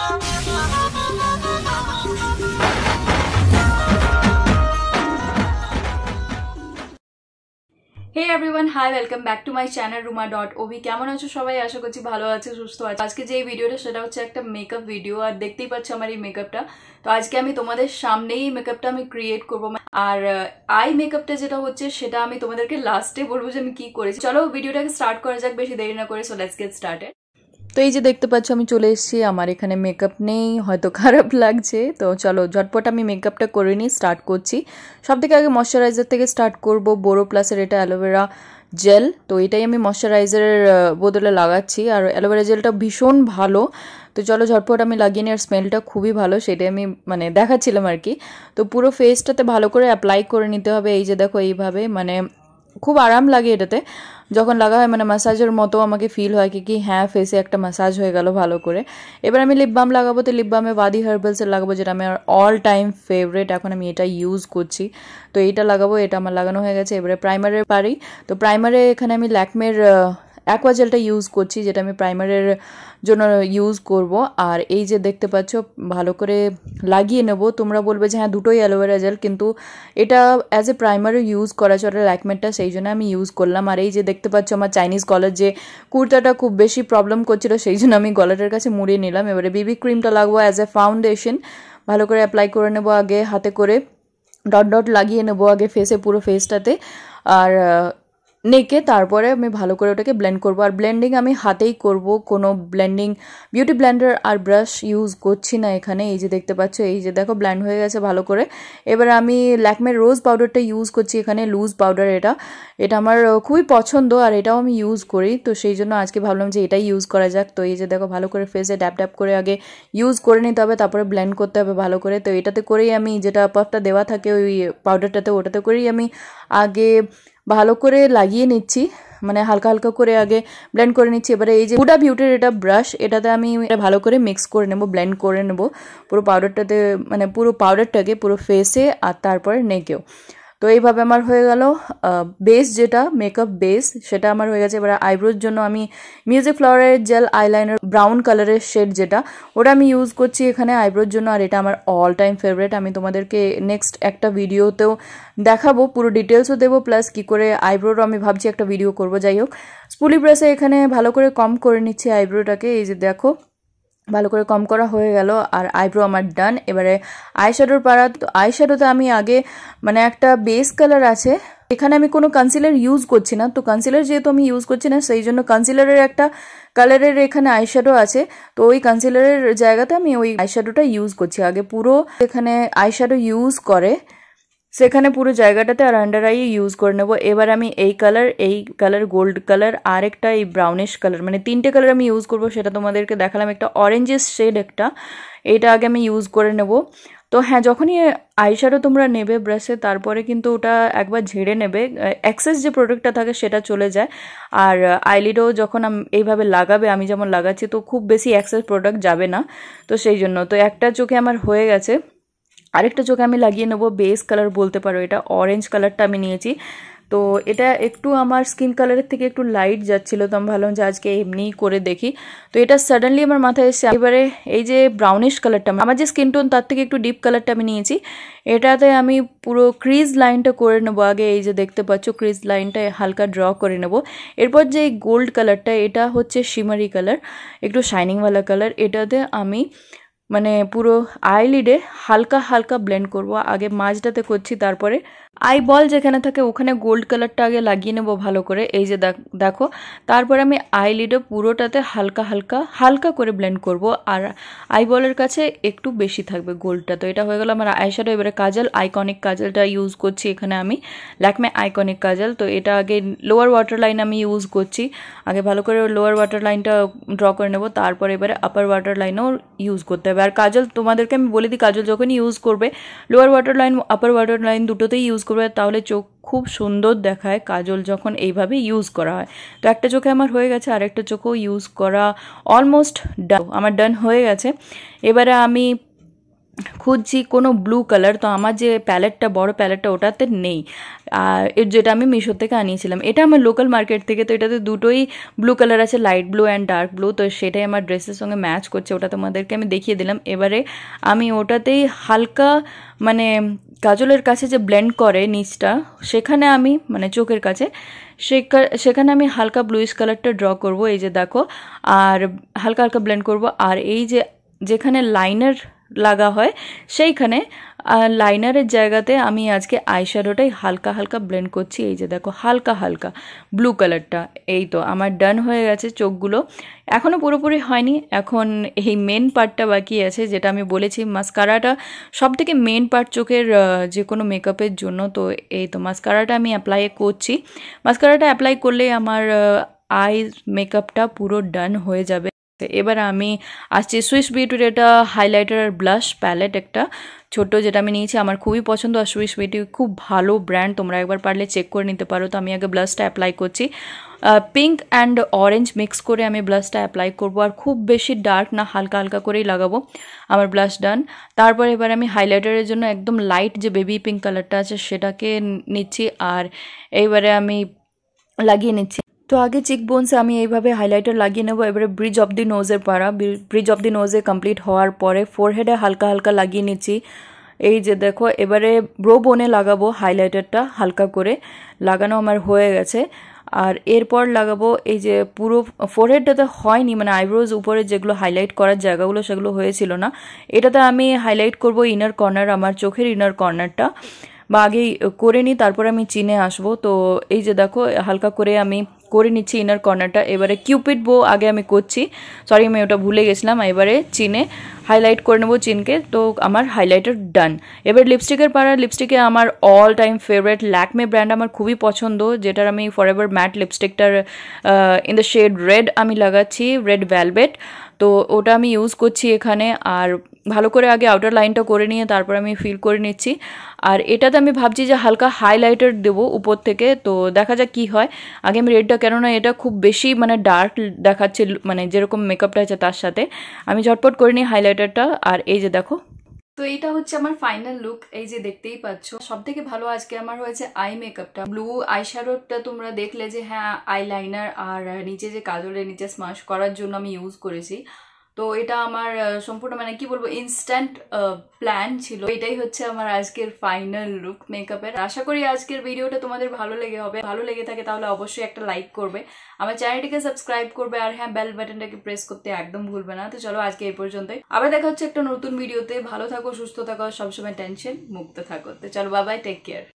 hey everyone hi welcome back to my channel Ruma dot ওভি কেমন আছো সবাই আশা করছি ভালো আছে সুস্থ আছে আজকে যে ভিডিওটা সেটা হচ্ছে একটা মেকআপ ভিডিও আর দেখতেই পাচ্ছ আমার এই মেকআপটা তো আজকে আমি তোমাদের সামনেই এই মেকআপটা আমি ক্রিয়েট করবো আর আই মেকআপটা যেটা হচ্ছে সেটা আমি তোমাদেরকে লাস্টে বলবো যে আমি কি করেছি চলো ভিডিওটাকে স্টার্ট করা যাক বেশি দেরি না করে সো লেটস গেট স্টার্টেড তো এই যে দেখতে পাচ্ছ আমি চলে এসেছি আমার এখানে মেকআপ নেই হয়তো খারাপ লাগছে তো চলো ঝটপট আমি মেকআপটা করে নিই স্টার্ট করছি সব থেকে আগে ময়শ্চারাইজার থেকে স্টার্ট করব বোরো প্লাসের এটা অ্যালোভেরা জেল তো এটাই আমি ময়শ্চারাইজারের বদলে লাগাচ্ছি আর অ্যালোভেরা জেলটা ভীষণ ভালো তো চলো ঝটপট আমি লাগিয়ে নিই আর স্মেলটা খুবই ভালো সেটাই আমি মানে দেখাচ্ছিলাম আর কি তো পুরো ফেসটাতে ভালো করে অ্যাপ্লাই করে নিতে হবে এই যে দেখো এইভাবে মানে খুব আরাম লাগে এটাতে যখন লাগা হয় মানে ম্যাসাজের মতো আমাকে ফিল হয় কি কি হ্যাঁ ফেসে একটা ম্যাসাজ হয়ে গেল ভালো করে এবার আমি লিপ বাম লাগাবো তো লিপ বামে বাদি হার্বেলসের লাগাবো যেটা আমার অল টাইম ফেভারেট এখন আমি এটা ইউজ করছি তো এইটা লাগাবো এটা আমার লাগানো হয়ে গেছে এবারে প্রাইমারের পারি তো প্রাইমারে এখানে আমি ল্যাকমের অ্যাকোয়াজেলটা ইউজ করছি যেটা আমি প্রাইমারের জন্য ইউজ করব আর এই যে দেখতে পাচ্ছ ভালো করে লাগিয়ে নেব তোমরা বলবে যে হ্যাঁ দুটোই অ্যালোভেরা জেল কিন্তু এটা অ্যাজ এ প্রাইমারি ইউজ করা চলে ল্যাকমেটটা সেই জন্য আমি ইউজ করলাম আর এই যে দেখতে পাচ্ছ আমার চাইনিজ কলার যে কুর্তাটা খুব বেশি প্রবলেম করছিল সেই জন্য আমি গলাটার কাছে মুড়িয়ে নিলাম এবারে বিবি ক্রিমটা লাগবো অ্যাজ এ ফাউন্ডেশন ভালো করে অ্যাপ্লাই করে নেবো আগে হাতে করে ডট ডট লাগিয়ে নেবো আগে ফেসে পুরো ফেসটাতে আর নেকে তারপরে আমি ভালো করে ওটাকে ব্লেন্ড করব আর ব্লেন্ডিং আমি হাতেই করব কোনো ব্লেন্ডিং বিউটি ব্লেন্ডার আর ব্রাশ ইউজ করছি না এখানে এই যে দেখতে পাচ্ছ এই যে দেখো ব্ল্যান্ড হয়ে গেছে ভালো করে এবার আমি ল্যাকমের রোজ পাউডারটা ইউজ করছি এখানে লুজ পাউডার এটা এটা আমার খুবই পছন্দ আর এটাও আমি ইউজ করি তো সেই জন্য আজকে ভাবলাম যে এটাই ইউজ করা যাক তো এই যে দেখো ভালো করে ফেসে ড্যাপ ড্যাপ করে আগে ইউজ করে নিতে হবে তারপরে ব্লেন্ড করতে হবে ভালো করে তো এটাতে করেই আমি যেটা পাফটা দেওয়া থাকে ওই পাউডারটাতে ওটাতে করেই আমি আগে ভালো করে লাগিয়ে নিচ্ছি মানে হালকা হালকা করে আগে ব্লেন্ড করে নিচ্ছি এবারে এই যে হুডা বিউটির এটা ব্রাশ এটাতে আমি এটা ভালো করে মিক্স করে নেব ব্লেন্ড করে নেব পুরো পাউডারটাতে মানে পুরো পাউডারটাকে পুরো ফেসে আর তারপরে নেকেও তো এইভাবে আমার হয়ে গেল বেস যেটা মেকআপ বেস সেটা আমার হয়ে গেছে এবার আইব্রোর জন্য আমি মিউজিক ফ্লাওয়ারের জেল আইলাইনার ব্রাউন কালারের শেড যেটা ওটা আমি ইউজ করছি এখানে আইব্রোর জন্য আর এটা আমার অল টাইম ফেভারেট আমি তোমাদেরকে নেক্সট একটা ভিডিওতেও দেখাবো পুরো ডিটেলসও দেবো প্লাস কি করে আইব্রোরও আমি ভাবছি একটা ভিডিও করবো যাই হোক স্পুলি ব্রাশে এখানে ভালো করে কম করে নিচ্ছি আইব্রোটাকে এই যে দেখো ভালো করে কম করা হয়ে গেল আর আইব্রো আমার ডান এবারে আই শ্যাডোর পাড়া তো আই শ্যাডোতে আমি আগে মানে একটা বেস কালার আছে এখানে আমি কোনো কনসিলার ইউজ করছি না তো কনসিলার যেহেতু আমি ইউজ করছি না সেই জন্য কনসিলারের একটা কালারের এখানে শ্যাডো আছে তো ওই কনসিলারের জায়গাতে আমি ওই শ্যাডোটা ইউজ করছি আগে পুরো এখানে শ্যাডো ইউজ করে সেখানে পুরো জায়গাটাতে আর আন্ডার আই ইউজ করে নেবো এবার আমি এই কালার এই কালার গোল্ড কালার আর একটা এই ব্রাউনিশ কালার মানে তিনটে কালার আমি ইউজ করব সেটা তোমাদেরকে দেখালাম একটা অরেঞ্জের শেড একটা এটা আগে আমি ইউজ করে নেব তো হ্যাঁ যখনই আইশ্যাডো তোমরা নেবে ব্রাশে তারপরে কিন্তু ওটা একবার ঝেড়ে নেবে অ্যাক্সেস যে প্রোডাক্টটা থাকে সেটা চলে যায় আর আইলিডও যখন এইভাবে লাগাবে আমি যেমন লাগাচ্ছি তো খুব বেশি অ্যাক্সেস প্রোডাক্ট যাবে না তো সেই জন্য তো একটা চোখে আমার হয়ে গেছে আরেকটা চোখে আমি লাগিয়ে নেব বেস কালার বলতে পারো এটা অরেঞ্জ কালারটা আমি নিয়েছি তো এটা একটু আমার স্কিন কালারের থেকে একটু লাইট যাচ্ছিলো তো আমি ভাবলাম যে আজকে এমনিই করে দেখি তো এটা সাডেনলি আমার মাথায় এসছে এবারে এই যে ব্রাউনিশ কালারটা আমার যে স্কিন টোন তার থেকে একটু ডিপ কালারটা আমি নিয়েছি এটাতে আমি পুরো ক্রিজ লাইনটা করে নেবো আগে এই যে দেখতে পাচ্ছ ক্রিজ লাইনটা হালকা ড্র করে নেব এরপর যে গোল্ড কালারটা এটা হচ্ছে শিমারি কালার একটু শাইনিংওয়ালা কালার এটাতে আমি মানে পুরো আইলিডে হালকা হালকা ব্লেন্ড করব আগে মাঝটাতে করছি তারপরে আই বল যেখানে থাকে ওখানে গোল্ড কালারটা আগে লাগিয়ে নেবো ভালো করে এই যে দেখো তারপরে আমি আই লিডও পুরোটাতে হালকা হালকা হালকা করে ব্লেন্ড করব আর আই বলের কাছে একটু বেশি থাকবে গোল্ডটা তো এটা হয়ে গেল আমার আইশ্যাডো এবারে কাজল আইকনিক কাজলটা ইউজ করছি এখানে আমি ল্যাকমে আইকনিক কাজল তো এটা আগে লোয়ার ওয়াটার লাইন আমি ইউজ করছি আগে ভালো করে লোয়ার ওয়াটার লাইনটা ড্র করে নেব তারপরে এবারে আপার ওয়াটার লাইনও ইউজ করতে হবে আর কাজল তোমাদেরকে আমি বলে দিই কাজল যখনই ইউজ করবে lower water line upper water line দুটোতেই ইউজ করবে তাহলে চোখ খুব সুন্দর দেখায় কাজল যখন এইভাবে ইউজ করা হয় তো একটা চোখে আমার হয়ে গেছে আরেকটা চোখেও ইউজ করা অলমোস্ট ডান আমার ডান হয়ে গেছে এবারে আমি খুঁজছি কোনো ব্লু কালার তো আমার যে প্যালেটটা বড় প্যালেটটা ওটাতে নেই আর এর যেটা আমি মিশো থেকে আনিয়েছিলাম এটা আমার লোকাল মার্কেট থেকে তো এটাতে দুটোই ব্লু কালার আছে light blue and dark blue তো সেটাই আমার ড্রেসের সঙ্গে ম্যাচ করছে ওটা তোমাদেরকে আমি দেখিয়ে দিলাম এবারে আমি ওটাতেই হালকা মানে কাজলের কাছে যে ব্লেন্ড করে নিচটা সেখানে আমি মানে চোখের কাছে সেখানে আমি হালকা ব্লুইশ কালারটা ড্র করব এই যে দেখো আর হালকা হালকা ব্লেন্ড করব আর এই যে যেখানে লাইনার লাগা হয় সেইখানে লাইনারের জায়গাতে আমি আজকে আইশ্যাডোটাই হালকা হালকা ব্লেন্ড করছি এই যে দেখো হালকা হালকা ব্লু কালারটা এই তো আমার ডান হয়ে গেছে চোখগুলো এখনও পুরোপুরি হয়নি এখন এই মেন পার্টটা বাকি আছে যেটা আমি বলেছি মাস্কারাটা সব থেকে মেন পার্ট চোখের যে কোনো মেকআপের জন্য তো এই তো মাস্কারাটা আমি অ্যাপ্লাই করছি মাস্কারাটা অ্যাপ্লাই করলে আমার আই মেকআপটা পুরো ডান হয়ে যাবে তো এবার আমি আসছি সুইস বিউটির এটা হাইলাইটার আর ব্লাশ প্যালেট একটা ছোট যেটা আমি নিয়েছি আমার খুবই পছন্দ আর সুইস বিউটি খুব ভালো ব্র্যান্ড তোমরা একবার পারলে চেক করে নিতে পারো তো আমি আগে ব্লাশটা অ্যাপ্লাই করছি পিঙ্ক অ্যান্ড অরেঞ্জ মিক্স করে আমি ব্লাশটা অ্যাপ্লাই করব আর খুব বেশি ডার্ক না হালকা হালকা করেই লাগাবো আমার ব্লাশ ডান তারপর এবার আমি হাইলাইটারের জন্য একদম লাইট যে বেবি পিঙ্ক কালারটা আছে সেটাকে নিচ্ছি আর এইবারে আমি লাগিয়ে নিচ্ছি তো আগে চিক বোনসে আমি এইভাবে হাইলাইটার লাগিয়ে নেবো এবারে ব্রিজ অফ দি নোজের পাড়া ব্রিজ অফ দি নোজে কমপ্লিট হওয়ার পরে ফোরহেডে হালকা হালকা লাগিয়ে নিচ্ছি এই যে দেখো এবারে ব্রো বোনে লাগাবো হাইলাইটারটা হালকা করে লাগানো আমার হয়ে গেছে আর এরপর লাগাবো এই যে পুরো ফোরহেডটাতে হয়নি মানে আইব্রোজ উপরে যেগুলো হাইলাইট করার জায়গাগুলো সেগুলো হয়েছিল না এটাতে আমি হাইলাইট করব ইনার কর্নার আমার চোখের ইনার কর্নারটা বা আগেই করে নিই তারপর আমি চিনে আসবো তো এই যে দেখো হালকা করে আমি করে নিচ্ছি ইনার কর্নারটা এবারে কিউপিড বো আগে আমি করছি সরি আমি ওটা ভুলে গেছিলাম এবারে চিনে হাইলাইট করে নেবো চিনকে তো আমার হাইলাইটার ডান এবার লিপস্টিকের পাড়ার লিপস্টিকে আমার all time favourite Lakme brand আমার খুবই পছন্দ যেটার আমি ফর এভার ম্যাট লিপস্টিকটার ইন দ্য শেড রেড আমি লাগাচ্ছি রেড ভ্যালভেট তো ওটা আমি ইউজ করছি এখানে আর ভালো করে আগে আউটার লাইনটা করে নিয়ে তারপর আমি ফিল করে নিচ্ছি আর এটাতে আমি ভাবছি যে হালকা হাইলাইটার দেবো উপর থেকে তো দেখা যাক কি হয় আগে আমি রেডটা কেননা এটা খুব বেশি মানে ডার্ক দেখাচ্ছে মানে যেরকম মেকআপটা আছে তার সাথে আমি ঝটপট করে নিই হাইলাইটারটা আর এই যে দেখো তো এইটা হচ্ছে আমার ফাইনাল লুক এই যে দেখতেই পাচ্ছ সব থেকে ভালো আজকে আমার হয়েছে আই মেকআপটা ব্লু আইশ্যাডোটা তোমরা দেখলে যে হ্যাঁ আইলাইনার আর নিচে যে কাজলের নিচে স্মাশ করার জন্য আমি ইউজ করেছি তো এটা আমার সম্পূর্ণ মানে কি বলবো ইনস্ট্যান্ট প্ল্যান ছিল এটাই হচ্ছে আমার আজকের ফাইনাল লুক মেকআপের আশা করি আজকের ভিডিওটা তোমাদের ভালো লেগে হবে ভালো লেগে থাকে তাহলে অবশ্যই একটা লাইক করবে আমার চ্যানেলটিকে সাবস্ক্রাইব করবে আর হ্যাঁ বেল বাটনটাকে প্রেস করতে একদম ভুলবে না তো চলো আজকে এই পর্যন্তই আবার দেখা হচ্ছে একটা নতুন ভিডিওতে ভালো থাকো সুস্থ থাকো সবসময় টেনশন মুক্ত থাকো তো চলো বাবাই টেক কেয়ার